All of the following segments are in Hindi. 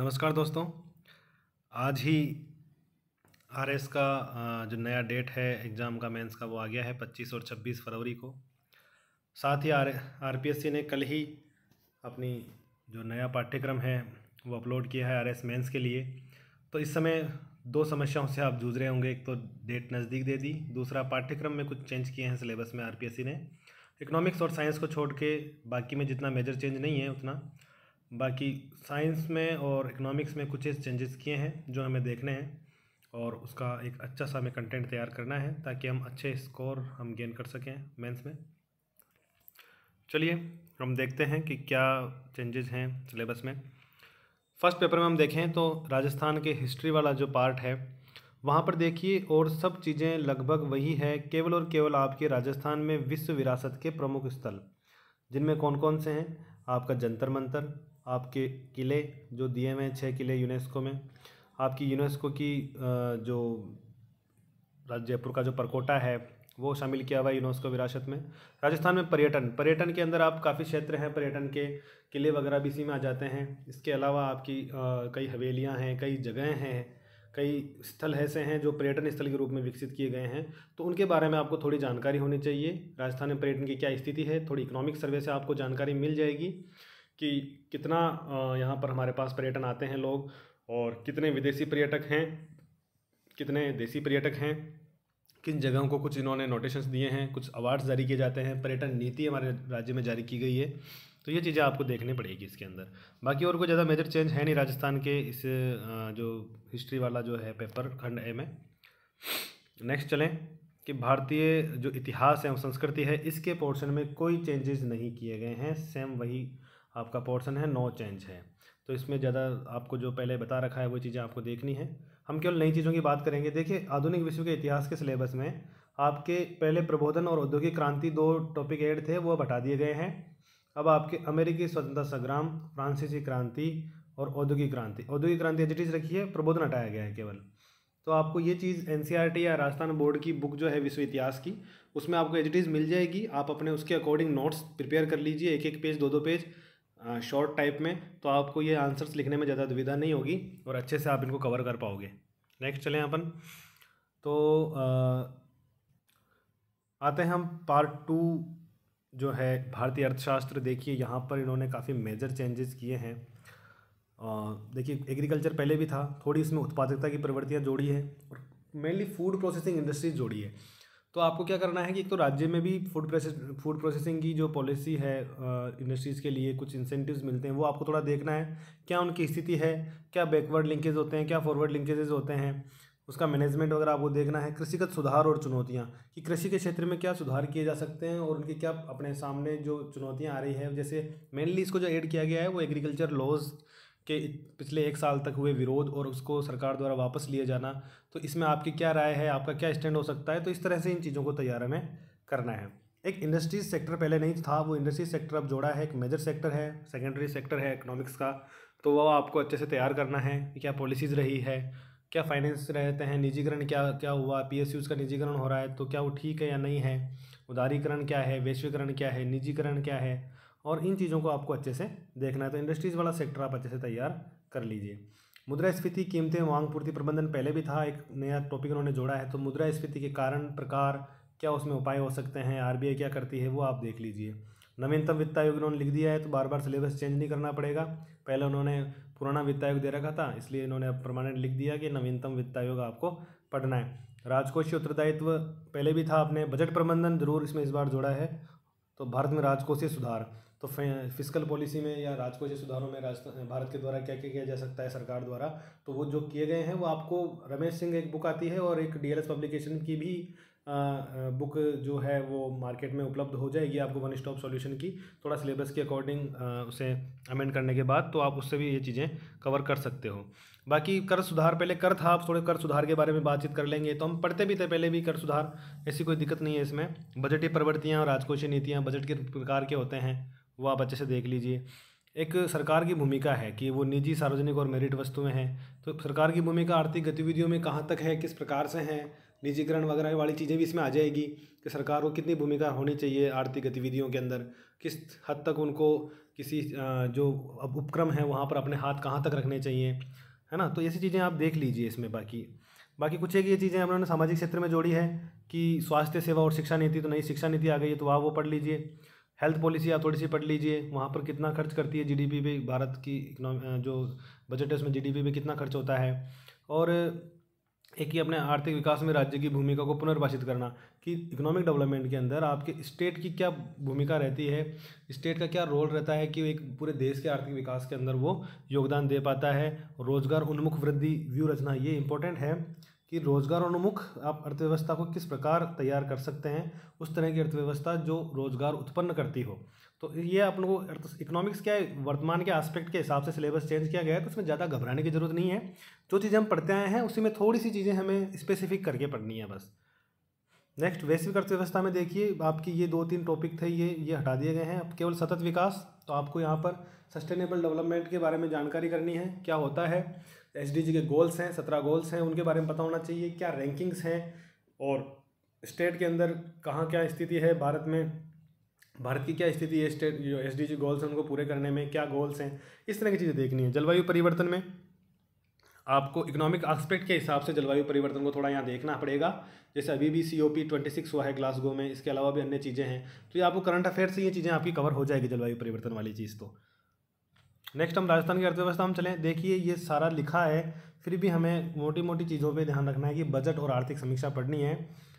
नमस्कार दोस्तों आज ही आर एस का जो नया डेट है एग्ज़ाम का मेंस का वो आ गया है 25 और 26 फरवरी को साथ ही R R P S C ने कल ही अपनी जो नया पाठ्यक्रम है वो अपलोड किया है आर एस मेंस के लिए तो इस समय दो समस्याओं से आप जूझ रहे होंगे एक तो डेट नज़दीक दे दी दूसरा पाठ्यक्रम में कुछ चेंज किए हैं सिलेबस में आर पी एस सी ने इकनॉमिक्स और साइंस को छोड़ के बाकी में जितना मेजर चेंज नहीं है उतना बाकी साइंस में और इकोनॉमिक्स में कुछ चेंजेस किए हैं जो हमें देखने हैं और उसका एक अच्छा सा हमें कंटेंट तैयार करना है ताकि हम अच्छे स्कोर हम गेन कर सकें मेंस में चलिए हम देखते हैं कि क्या चेंजेस हैं सिलेबस में फर्स्ट पेपर में हम देखें तो राजस्थान के हिस्ट्री वाला जो पार्ट है वहाँ पर देखिए और सब चीज़ें लगभग वही है केवल और केवल आपके राजस्थान में विश्व विरासत के प्रमुख स्थल जिनमें कौन कौन से हैं आपका जंतर मंतर आपके किले जो दिए हुए हैं छः किले यूनेस्को में आपकी यूनेस्को की जो जयपुर का जो परकोटा है वो शामिल किया हुआ है यूनेस्को विरासत में राजस्थान में पर्यटन पर्यटन के अंदर आप काफ़ी क्षेत्र हैं पर्यटन के किले वगैरह भी इसी में आ जाते हैं इसके अलावा आपकी कई हवेलियाँ हैं कई जगहें हैं कई स्थल ऐसे हैं जो पर्यटन स्थल के रूप में विकसित किए गए हैं तो उनके बारे में आपको थोड़ी जानकारी होनी चाहिए राजस्थान में पर्यटन की क्या स्थिति है थोड़ी इकोनॉमिक सर्वे से आपको जानकारी मिल जाएगी कि कितना यहाँ पर हमारे पास पर्यटन आते हैं लोग और कितने विदेशी पर्यटक हैं कितने देसी पर्यटक हैं किन जगहों को कुछ इन्होंने नोटेशंस दिए हैं कुछ अवार्ड्स जारी किए जाते हैं पर्यटन नीति हमारे राज्य में जारी की गई है तो ये चीज़ें आपको देखने पड़ेगी इसके अंदर बाकी और कोई ज़्यादा मेजर चेंज है नहीं राजस्थान के इस जो हिस्ट्री वाला जो है पेपर खंड ए में नेक्स्ट चलें कि भारतीय जो इतिहास है संस्कृति है इसके पोर्शन में कोई चेंजेस नहीं किए गए हैं सेम वही आपका पोर्सन है नो चेंज है तो इसमें ज़्यादा आपको जो पहले बता रखा है वो चीज़ें आपको देखनी है हम केवल नई चीज़ों की बात करेंगे देखिए आधुनिक विश्व के इतिहास के सिलेबस में आपके पहले प्रबोधन और औद्योगिक क्रांति दो टॉपिक एड थे वो हटा दिए गए हैं अब आपके अमेरिकी स्वतंत्रता संग्राम फ्रांसीसी क्रांति और औद्योगिक क्रांति औद्योगिक क्रांति एजिटीज रखी है प्रबोधन हटाया गया है केवल तो आपको ये चीज़ एन e या राजस्थान बोर्ड की बुक जो है विश्व इतिहास की उसमें आपको एजिटीज़ मिल जाएगी आप अपने उसके अकॉर्डिंग नोट्स प्रिपेयर कर लीजिए एक एक पेज दो दो पेज शॉर्ट टाइप में तो आपको ये आंसर्स लिखने में ज़्यादा दुविधा नहीं होगी और अच्छे से आप इनको कवर कर पाओगे नेक्स्ट चलें अपन तो आ, आते हैं हम पार्ट टू जो है भारतीय अर्थशास्त्र देखिए यहाँ पर इन्होंने काफ़ी मेजर चेंजेस किए हैं देखिए एग्रीकल्चर पहले भी था थोड़ी इसमें उत्पादकता की प्रवृत्तियाँ जोड़ी है और मेनली फूड प्रोसेसिंग इंडस्ट्रीज जोड़ी है तो आपको क्या करना है कि एक तो राज्य में भी फूड प्रोसेस फूड प्रोसेसिंग की जो पॉलिसी है इंडस्ट्रीज़ के लिए कुछ इंसेंटिव्स मिलते हैं वो आपको थोड़ा देखना है क्या उनकी स्थिति है क्या बैकवर्ड लिंकेज होते हैं क्या फॉरवर्ड लिंकेजेज होते हैं उसका मैनेजमेंट वगैरह आपको देखना है कृषिगत सुधार और चुनौतियाँ कि कृषि के क्षेत्र में क्या सुधार किए जा सकते हैं और उनके क्या अपने सामने जो चुनौतियाँ आ रही है जैसे मेनली इसको जो एड किया गया है वो एग्रीकल्चर लॉज के पिछले एक साल तक हुए विरोध और उसको सरकार द्वारा वापस लिए जाना तो इसमें आपकी क्या राय है आपका क्या स्टैंड हो सकता है तो इस तरह से इन चीज़ों को तैयार हमें करना है एक इंडस्ट्रीज सेक्टर पहले नहीं था वो इंडस्ट्रीज सेक्टर अब जोड़ा है एक मेजर सेक्टर है सेकेंडरी सेक्टर है इकोनॉमिक्स का तो वह आपको अच्छे से तैयार करना है कि क्या पॉलिसीज़ रही है क्या फाइनेंस रहते हैं निजीकरण क्या क्या हुआ पी का निजीकरण हो रहा है तो क्या वो ठीक है या नहीं है उदारीकरण क्या है वैश्वीकरण क्या है निजीकरण क्या है और इन चीज़ों को आपको अच्छे से देखना है तो इंडस्ट्रीज़ वाला सेक्टर आप अच्छे से तैयार कर लीजिए मुद्रा स्फीति कीमतें मांग पूर्ति प्रबंधन पहले भी था एक नया टॉपिक उन्होंने जोड़ा है तो मुद्रा स्फीति के कारण प्रकार क्या उसमें उपाय हो सकते हैं आरबीआई क्या करती है वो आप देख लीजिए नवीनतम वित्त आयोग उन्होंने लिख दिया है तो बार बार सिलेबस चेंज नहीं करना पड़ेगा पहले उन्होंने पुराना वित्त आयोग दे रखा था इसलिए इन्होंने अब परमानेंट लिख दिया कि नवीनतम वित्त आयोग आपको पढ़ना है राजकोषीय उत्तरदायित्व पहले भी था आपने बजट प्रबंधन जरूर इसमें इस बार जोड़ा है तो भारत में राजकोषीय सुधार तो फिजिकल पॉलिसी में या राजकोषीय सुधारों में राजस्थान भारत के द्वारा क्या क्या किया जा सकता है सरकार द्वारा तो वो जो किए गए हैं वो आपको रमेश सिंह एक बुक आती है और एक डी पब्लिकेशन की भी बुक जो है वो मार्केट में उपलब्ध हो जाएगी आपको वन स्टॉप सॉल्यूशन की थोड़ा सिलेबस के अकॉर्डिंग उसे अमेंड करने के बाद तो आप उससे भी ये चीज़ें कवर कर सकते हो बाकी कर सुधार पहले कर था आप थोड़े कर सुधार के बारे में बातचीत कर लेंगे तो हम पढ़ते भी थे पहले भी कर सुधार ऐसी कोई दिक्कत नहीं है इसमें बजटीय प्रवृत्तियाँ और राजकोषीय नीतियाँ बजट के प्रकार के होते हैं वो आप अच्छे से देख लीजिए एक सरकार की भूमिका है कि वो निजी सार्वजनिक और मेरिट वस्तुएं हैं तो सरकार की भूमिका आर्थिक गतिविधियों में कहाँ तक है किस प्रकार से हैं निजीकरण वगैरह वाली चीज़ें भी इसमें आ जाएगी कि सरकार को कितनी भूमिका होनी चाहिए आर्थिक गतिविधियों के अंदर किस हद तक उनको किसी जो उपक्रम है वहाँ पर अपने हाथ कहाँ तक रखने चाहिए है ना तो ऐसी चीज़ें आप देख लीजिए इसमें बाकी बाकी कुछ एक ये चीज़ें उन्होंने सामाजिक क्षेत्र में जोड़ी है कि स्वास्थ्य सेवा और शिक्षा नीति तो नई शिक्षा नीति आ गई है तो आप वो पढ़ लीजिए हेल्थ पॉलिसी आप थोड़ी सी पढ़ लीजिए वहाँ पर कितना खर्च करती है जीडीपी पे भारत की इकनॉमी जो बजट है उसमें जीडीपी पे कितना खर्च होता है और एक ही अपने आर्थिक विकास में राज्य की भूमिका को पुनर्भाषित करना कि इकोनॉमिक डेवलपमेंट के अंदर आपके स्टेट की क्या भूमिका रहती है स्टेट का क्या रोल रहता है कि एक पूरे देश के आर्थिक विकास के अंदर वो योगदान दे पाता है रोजगार उन्मुख वृद्धि व्यू रचना ये इंपॉर्टेंट है कि रोजगार उन्मुख आप अर्थव्यवस्था को किस प्रकार तैयार कर सकते हैं उस तरह की अर्थव्यवस्था जो रोजगार उत्पन्न करती हो तो ये आप लोगों को इकोनॉमिक्स क्या वर्तमान के आस्पेक्ट के हिसाब से सिलेबस चेंज किया गया है तो उसमें ज़्यादा घबराने की जरूरत नहीं है जो चीज़ें हम पढ़ते आए हैं उसी में थोड़ी सी चीज़ें हमें स्पेसिफिक करके पढ़नी है बस नेक्स्ट वैश्विक अर्थव्यवस्था में देखिए आपकी ये दो तीन टॉपिक थे ये ये हटा दिए गए हैं अब केवल सतत विकास तो आपको यहाँ पर सस्टेनेबल डेवलपमेंट के बारे में जानकारी करनी है क्या होता है एस के गोल्स हैं सत्रह गोल्स हैं उनके बारे में पता होना चाहिए क्या रैंकिंग्स हैं और स्टेट के अंदर कहाँ क्या स्थिति है भारत में भारत की क्या स्थिति है स्टेट जो एस डी गोल्स हैं उनको पूरे करने में क्या गोल्स हैं इस तरह की चीज़ें देखनी है जलवायु परिवर्तन में आपको इकोनॉमिक एस्पेक्ट के हिसाब से जलवायु परिवर्तन को थोड़ा यहाँ देखना पड़ेगा जैसे अभी भी C O P twenty six हुआ है ग्लासगो में इसके अलावा भी अन्य चीज़ें हैं तो ये आपको करंट अफेयर से ये चीज़ें आपकी कवर हो जाएगी जलवायु परिवर्तन वाली चीज़ तो नेक्स्ट हम राजस्थान की अर्थव्यवस्था हम चलें देखिए ये सारा लिखा है फिर भी हमें मोटी मोटी चीज़ों पे ध्यान रखना है कि बजट और आर्थिक समीक्षा पढ़नी है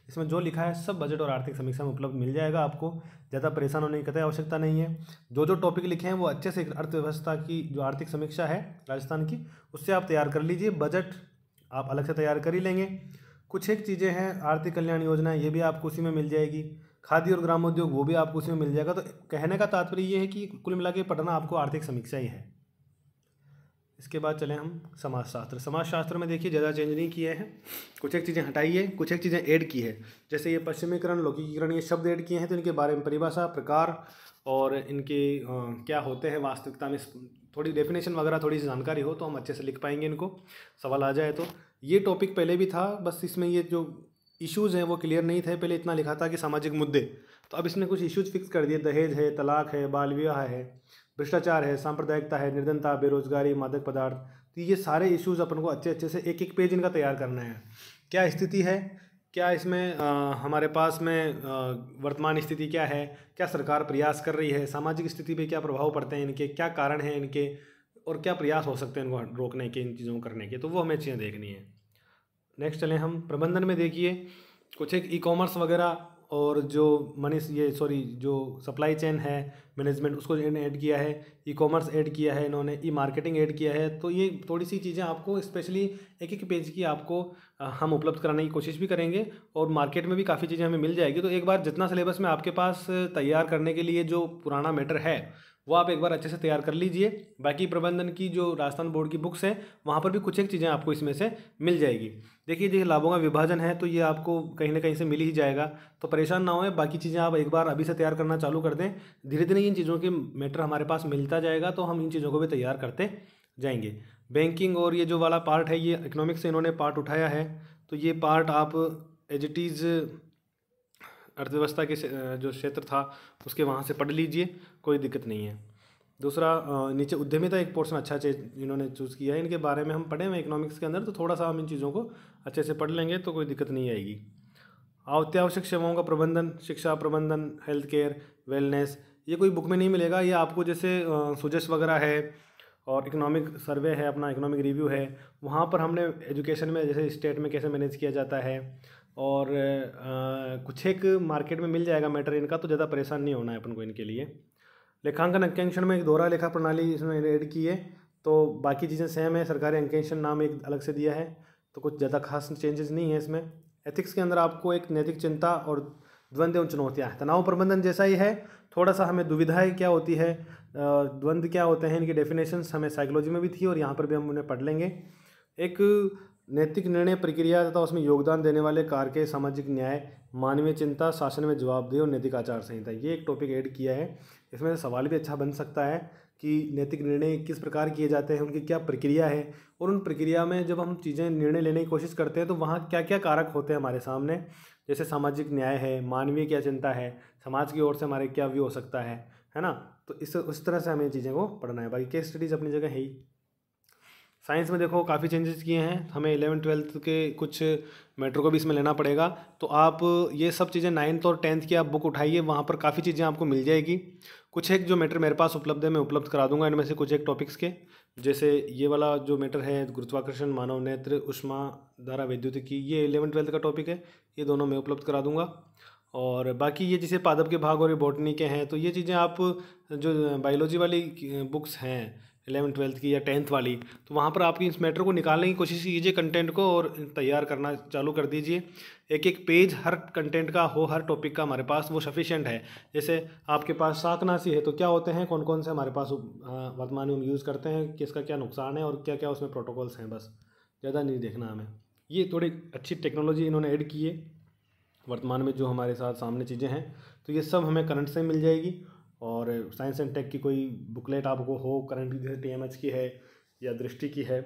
इसमें जो लिखा है सब बजट और आर्थिक समीक्षा में उपलब्ध मिल जाएगा आपको ज़्यादा परेशान होने की कतई आवश्यकता नहीं है जो जो टॉपिक लिखे हैं वो अच्छे से अर्थव्यवस्था की जो आर्थिक समीक्षा है राजस्थान की उससे आप तैयार कर लीजिए बजट आप अलग से तैयार कर ही लेंगे कुछ एक चीज़ें हैं आर्थिक कल्याण योजना ये भी आपको उसी में मिल जाएगी खादी और ग्रामोद्योग वो भी आपको उसमें मिल जाएगा तो कहने का तात्पर्य ये है कि कुल मिला के पढ़ना आपको आर्थिक समीक्षा ही है इसके बाद चले हम समाजशास्त्र समाजशास्त्र में देखिए ज़्यादा चेंज नहीं किए हैं कुछ एक चीज़ें हटाई है कुछ एक चीज़ें ऐड की है जैसे ये पश्चिमीकरण लौकिकीकरण ये शब्द ऐड किए हैं तो इनके बारे में परिभाषा प्रकार और इनके क्या होते हैं वास्तविकता में थोड़ी डेफिनेशन वगैरह थोड़ी जानकारी हो तो हम अच्छे से लिख पाएंगे इनको सवाल आ जाए तो ये टॉपिक पहले भी था बस इसमें ये जो इश्यूज़ हैं वो क्लियर नहीं थे पहले इतना लिखा था कि सामाजिक मुद्दे तो अब इसने कुछ इश्यूज़ फिक्स कर दिए दहेज है तलाक है बाल विवाह है भ्रष्टाचार है सांप्रदायिकता है निर्धनता बेरोजगारी मादक पदार्थ तो ये सारे इश्यूज़ अपन को अच्छे अच्छे से एक एक पेज इनका तैयार करना है क्या स्थिति है क्या इसमें आ, हमारे पास में आ, वर्तमान स्थिति क्या है क्या सरकार प्रयास कर रही है सामाजिक स्थिति पे क्या प्रभाव पड़ते हैं इनके क्या कारण हैं इनके और क्या प्रयास हो सकते हैं इनको रोकने के इन चीज़ों को करने के तो वो हमें चीज़ें देखनी है नेक्स्ट चलें हम प्रबंधन में देखिए कुछ एक ई कॉमर्स वगैरह और जो मनी ये सॉरी जो सप्लाई चेन है मैनेजमेंट उसको इन्होंने ऐड किया है ई कॉमर्स ऐड किया है इन्होंने ई मार्केटिंग ऐड किया है तो ये थोड़ी सी चीज़ें आपको स्पेशली एक एक पेज की आपको हम उपलब्ध कराने की कोशिश भी करेंगे और मार्केट में भी काफ़ी चीज़ें हमें मिल जाएगी तो एक बार जितना सिलेबस में आपके पास तैयार करने के लिए जो पुराना मैटर है वो आप एक बार अच्छे से तैयार कर लीजिए बाकी प्रबंधन की जो राजस्थान बोर्ड की बुक्स हैं वहाँ पर भी कुछ एक चीज़ें आपको इसमें से मिल जाएगी देखिए देखिए लाभों का विभाजन है तो ये आपको कहीं ना कहीं से मिल ही जाएगा तो परेशान ना होए बाकी चीज़ें आप एक बार अभी से तैयार करना चालू कर दें धीरे धीरे इन चीज़ों के मैटर हमारे पास मिलता जाएगा तो हम इन चीज़ों को भी तैयार करते जाएंगे बैंकिंग और ये जो वाला पार्ट है ये इकोनॉमिक्स से इन्होंने पार्ट उठाया है तो ये पार्ट आप एज इट इज़ अर्थव्यवस्था के जो क्षेत्र था उसके वहाँ से पढ़ लीजिए कोई दिक्कत नहीं है दूसरा नीचे उद्यमिता एक पोर्शन अच्छा इन्होंने चूज़ किया है इनके बारे में हम पढ़े हुए इकोनॉमिक्स के अंदर तो थोड़ा सा हम इन चीज़ों को अच्छे से पढ़ लेंगे तो कोई दिक्कत नहीं आएगी अत्यावश्यक सेवाओं का प्रबंधन शिक्षा प्रबंधन हेल्थ केयर वेलनेस ये कोई बुक में नहीं मिलेगा ये आपको जैसे सुजेस वगैरह है और इकोनॉमिक सर्वे है अपना इकोनॉमिक रिव्यू है वहाँ पर हमने एजुकेशन में जैसे स्टेट में कैसे मैनेज किया जाता है और आ, कुछ एक मार्केट में मिल जाएगा मैटर इनका तो ज़्यादा परेशान नहीं होना है अपन को इनके लिए लेखांकन अंकेंशन में एक दोहरा लेखा प्रणाली इसमें एड की है तो बाकी चीज़ें सेम है सरकारी अंकेंशन नाम एक अलग से दिया है तो कुछ ज़्यादा खास चेंजेस नहीं है इसमें एथिक्स के अंदर आपको एक नैतिक चिंता और द्वंद्व चुनौतियाँ चुनौतियाँ तनाव प्रबंधन जैसा ही है थोड़ा सा हमें दुविधाएँ क्या होती है द्वंद्व क्या होते हैं इनकी डेफिनेशन हमें साइकोलॉजी में भी थी और यहाँ पर भी हम उन्हें पढ़ लेंगे एक नैतिक निर्णय प्रक्रिया तथा उसमें योगदान देने वाले कार के सामाजिक न्याय मानवीय चिंता शासन में जवाबदेही और नैतिक आचार संहिता ये एक टॉपिक ऐड किया है इसमें सवाल भी अच्छा बन सकता है कि नैतिक निर्णय किस प्रकार किए जाते हैं उनकी क्या प्रक्रिया है और उन प्रक्रिया में जब हम चीज़ें निर्णय लेने की कोशिश करते हैं तो वहाँ क्या क्या कारक होते हैं हमारे सामने जैसे सामाजिक न्याय है मानवीय क्या चिंता है समाज की ओर से हमारे क्या व्यू हो सकता है है ना तो इस उस तरह से हमें चीज़ें को पढ़ना है बाकी केस स्टडीज़ अपनी जगह है ही साइंस में देखो काफ़ी चेंजेस किए हैं हमें इलेवन ट्वेल्थ के कुछ मैटर को भी इसमें लेना पड़ेगा तो आप ये सब चीज़ें नाइन्थ और टेंथ की आप बुक उठाइए वहाँ पर काफ़ी चीज़ें आपको मिल जाएगी कुछ एक जो मैटर मेरे पास उपलब्ध है मैं उपलब्ध करा दूंगा इनमें से कुछ एक टॉपिक्स के जैसे ये वाला जो मैटर है गुरुत्वाकर्षण मानव नेत्र उष्मा धारा वैद्युतिकी ये इलेवन ट्वेल्थ का टॉपिक है ये दोनों मैं उपलब्ध करा दूंगा और बाकी ये जैसे पादप के भाग और ये बॉटनी के हैं तो ये चीज़ें आप जो बायोलॉजी वाली बुक्स हैं एलेवन ट्वेल्थ की या टेंथ वाली तो वहाँ पर आपकी इस मैटर को निकालने की कोशिश कीजिए कंटेंट को और तैयार करना चालू कर दीजिए एक एक पेज हर कंटेंट का हो हर टॉपिक का हमारे पास वो सफिशेंट है जैसे आपके पास शाकनाशी है तो क्या होते हैं कौन कौन से हमारे पास वर्तमान में हम यूज़ करते हैं किसका क्या नुकसान है और क्या क्या उसमें प्रोटोकॉल्स हैं बस ज़्यादा नहीं देखना हमें ये थोड़ी अच्छी टेक्नोलॉजी इन्होंने ऐड की है वर्तमान में जो हमारे साथ सामने चीज़ें हैं तो ये सब हमें करंट से मिल जाएगी और साइंस एंड टेक की कोई बुकलेट आपको हो करंट की जैसे टीएमएच की है या दृष्टि की है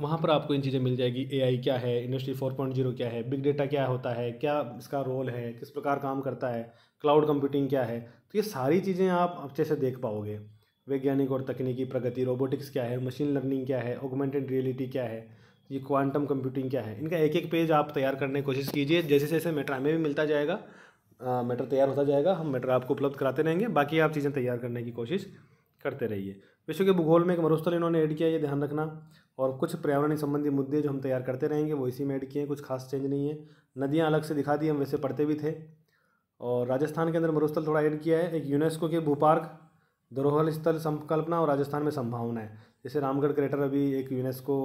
वहाँ पर आपको इन चीज़ें मिल जाएगी एआई क्या है इंडस्ट्री फोर पॉइंट जीरो क्या है बिग डेटा क्या होता है क्या इसका रोल है किस प्रकार काम करता है क्लाउड कंप्यूटिंग क्या है तो ये सारी चीज़ें आप अच्छे से देख पाओगे वैज्ञानिक और तकनीकी प्रगति रोबोटिक्स क्या है मशीन लर्निंग क्या है ऑगमेंटेड रियलिटी क्या है ये क्वांटम कंप्यूटिंग क्या है इनका एक एक पेज आप तैयार करने की कोशिश कीजिए जैसे जैसे मेटर हमें भी मिलता जाएगा मेटर तैयार होता जाएगा हम मेटर आपको उपलब्ध कराते रहेंगे बाकी आप चीज़ें तैयार करने की कोशिश करते रहिए विश्व के भूगोल में एक मरुस्थल इन्होंने ऐड किया ये ध्यान रखना और कुछ पर्यावरण संबंधी मुद्दे जो हम तैयार करते रहेंगे वो इसी में ऐड किए हैं कुछ खास चेंज नहीं है नदियाँ अलग से दिखा दी हम वैसे पढ़ते भी थे और राजस्थान के अंदर मरुस्थल थोड़ा ऐड किया है एक यूनेस्को के भूपार्क धरोहर स्थल संकल्पना और राजस्थान में संभावना है जैसे रामगढ़ क्रेटर अभी एक यूनेस्को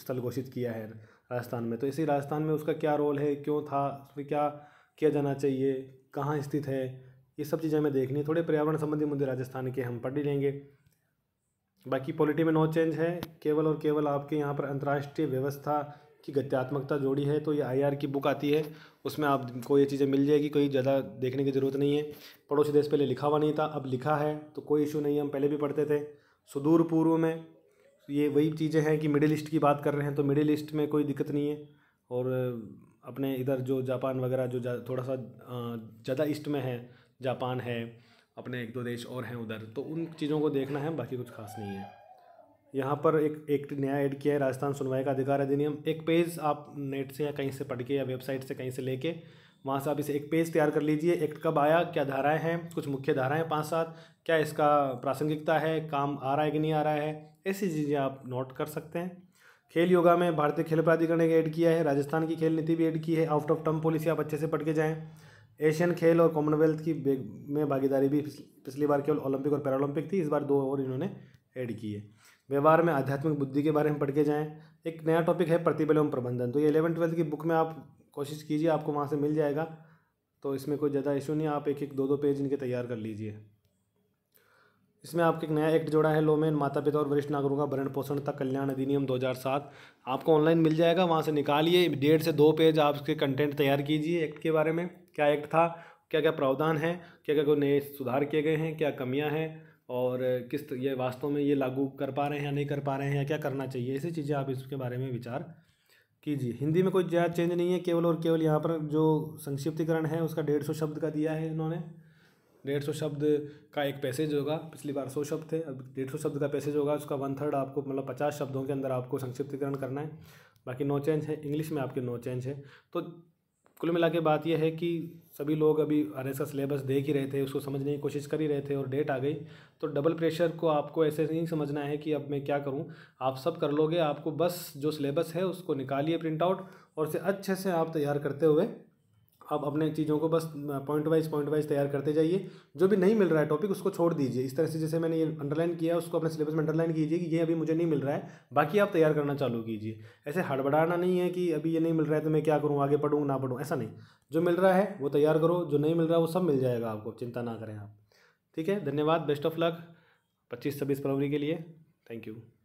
स्थल घोषित किया है राजस्थान में तो इसी राजस्थान में उसका क्या रोल है क्यों था उसमें क्या किया जाना चाहिए कहाँ स्थित है ये सब चीज़ें हमें देखनी है थोड़े पर्यावरण संबंधी मुद्दे राजस्थान के हम पढ़ लेंगे बाकी पॉलिटी में नो चेंज है केवल और केवल आपके यहाँ पर अंतर्राष्ट्रीय व्यवस्था की गत्यात्मकता जोड़ी है तो ये आईआर की बुक आती है उसमें आपको ये चीज़ें मिल जाएगी कोई ज़्यादा देखने की ज़रूरत नहीं है पड़ोसी देश पहले लिखा हुआ नहीं था अब लिखा है तो कोई इशू नहीं है हम पहले भी पढ़ते थे सुदूर पूर्व में ये वही चीज़ें हैं कि मिडिल ईस्ट की बात कर रहे हैं तो मिडिल ईस्ट में कोई दिक्कत नहीं है और अपने इधर जो जापान वगैरह जो जा, थोड़ा सा ज़्यादा ईस्ट में है जापान है अपने एक दो देश और हैं उधर तो उन चीज़ों को देखना है बाकी कुछ खास नहीं है यहाँ पर एक एक नया ऐड किया है राजस्थान सुनवाई का अधिकार अधिनियम एक पेज आप नेट से या कहीं से पढ़ के या वेबसाइट से कहीं से लेके वहाँ से आप इसे एक पेज तैयार कर लीजिए एक्ट कब आया क्या धाराएं हैं कुछ मुख्य धाराएं पाँच सात क्या इसका प्रासंगिकता है काम आ रहा है कि नहीं आ रहा है ऐसी चीज़ें आप नोट कर सकते हैं खेल योगा में भारतीय खेल प्राधिकरण ने ऐड किया है राजस्थान की खेल नीति भी ऐड की है आउट ऑफ टर्म पॉलिसी आप अच्छे से पढ़ के जाएँ एशियन खेल और कॉमनवेल्थ की में भागीदारी भी पिछली बार केवल ओलंपिक और पैरालंपिक थी इस बार दो और इन्होंने ऐड की है व्यवहार में आध्यात्मिक बुद्धि के बारे में पढ़ के जाएँ एक नया टॉपिक है प्रतिबल एवं प्रबंधन तो ये इलेवन ट्वेल्थ की बुक में आप कोशिश कीजिए आपको वहाँ से मिल जाएगा तो इसमें कोई ज़्यादा इशू नहीं आप एक एक दो दो पेज इनके तैयार कर लीजिए इसमें आपके एक नया एक्ट जोड़ा है लो में माता पिता और वरिष्ठ नागरिकों का भरण पोषण तक कल्याण अधिनियम 2007 आपको ऑनलाइन मिल जाएगा वहाँ से निकालिए डेढ़ से दो पेज आप उसके कंटेंट तैयार कीजिए एक्ट के बारे में क्या एक्ट था क्या क्या प्रावधान है क्या क्या कोई नए सुधार किए गए हैं क्या कमियाँ हैं और किस ये वास्तव में ये लागू कर पा रहे हैं या नहीं कर पा रहे हैं या क्या करना चाहिए ऐसी चीज़ें आप इसके बारे में विचार कीजिए हिंदी में कोई ज़्यादा चेंज नहीं है केवल और केवल यहाँ पर जो संक्षिप्तीकरण है उसका डेढ़ सौ शब्द का दिया है इन्होंने डेढ़ सौ शब्द का एक पैसेज होगा पिछली बार सौ शब्द थे अब डेढ़ सौ शब्द का पैसेज होगा उसका वन थर्ड आपको मतलब पचास शब्दों के अंदर आपको संक्षिप्तिकरण करना है बाकी नो चेंज है इंग्लिश में आपके नो चेंज है तो कुल मिला के बात यह है कि सभी लोग अभी आर एस का सिलेबस देख ही रहे थे उसको समझने की कोशिश कर ही रहे थे और डेट आ गई तो डबल प्रेशर को आपको ऐसे नहीं समझना है कि अब मैं क्या करूं आप सब कर लोगे आपको बस जो सिलेबस है उसको निकालिए प्रिंट आउट और उसे अच्छे से आप तैयार करते हुए अब अपने चीज़ों को बस पॉइंट वाइज पॉइंट वाइज तैयार करते जाइए जो भी नहीं मिल रहा है टॉपिक उसको छोड़ दीजिए इस तरह से जैसे मैंने ये अंडरलाइन किया उसको अपने सिलेबस में अंडरलाइन कीजिए कि ये अभी मुझे नहीं मिल रहा है बाकी आप तैयार करना चालू कीजिए ऐसे हड़बड़ाना नहीं है कि अभी ये नहीं मिल रहा है तो मैं क्या करूँ आगे पढ़ूँ ना पढ़ूँ ऐसा नहीं जो मिल रहा है वो तैयार करो जो नहीं मिल रहा है वो सब मिल जाएगा आपको चिंता ना करें आप ठीक है धन्यवाद बेस्ट ऑफ लक पच्चीस छब्बीस फरवरी के लिए थैंक यू